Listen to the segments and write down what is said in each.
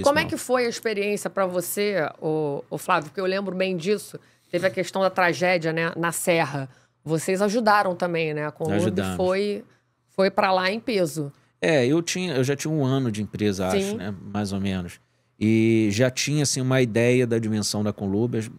importantíssimo. Como é que foi a experiência para você, o, o Flávio? Porque eu lembro bem disso. Teve a questão da tragédia, né, na Serra. Vocês ajudaram também, né? A Colombo foi, foi para lá em peso. É, eu, tinha, eu já tinha um ano de empresa, Sim. acho, né? Mais ou menos. E já tinha, assim, uma ideia da dimensão da Conlube.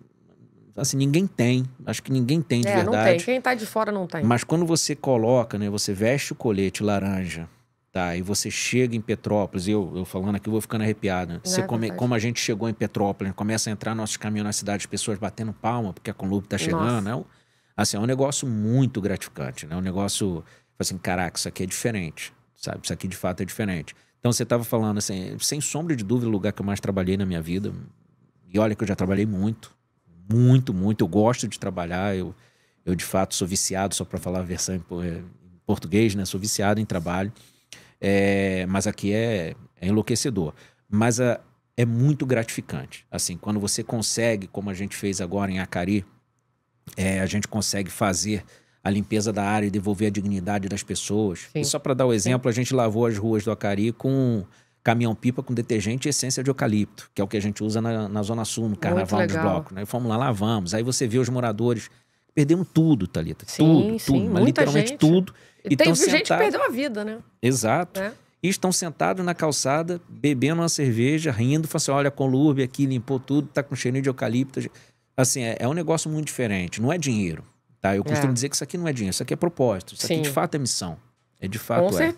Assim, ninguém tem. Acho que ninguém tem, de é, verdade. não tem. Quem está de fora não tem. Mas quando você coloca, né? Você veste o colete laranja Tá, e você chega em Petrópolis, eu, eu falando aqui, eu vou ficando arrepiado. Né? Você é come, como a gente chegou em Petrópolis, né? começa a entrar nossos caminhões na cidade, as pessoas batendo palma, porque a Conlup tá chegando. Né? Assim, é um negócio muito gratificante, né? É um negócio, assim, caraca, isso aqui é diferente, sabe? Isso aqui de fato é diferente. Então você estava falando assim, sem sombra de dúvida, o lugar que eu mais trabalhei na minha vida. E olha que eu já trabalhei muito, muito, muito. Eu gosto de trabalhar, eu, eu de fato sou viciado, só para falar a versão eh, em português, né? Sou viciado em trabalho. É, mas aqui é, é enlouquecedor. Mas a, ah, é muito gratificante. Assim, quando você consegue, como a gente fez agora em Acari, é, a gente consegue fazer a limpeza da área e devolver a dignidade das pessoas. Sim. E só para dar o um exemplo, Sim. a gente lavou as ruas do Acari com caminhão-pipa com detergente e essência de eucalipto, que é o que a gente usa na, na Zona Sul, no Carnaval dos Blocos. Né? Fomos lá, lavamos. Aí você vê os moradores. Perdemos tudo, Thalita. Sim, tudo, sim, tudo. Mas literalmente gente. tudo. E tem gente que perdeu a vida, né? Exato. É. E estão sentados na calçada, bebendo uma cerveja, rindo, falando assim: olha, a Colurbe aqui limpou tudo, tá com cheirinho de eucalipto. Assim, é, é um negócio muito diferente, não é dinheiro. Tá? Eu costumo é. dizer que isso aqui não é dinheiro, isso aqui é propósito, isso Sim. aqui de fato é missão. É de fato. Com é. certeza.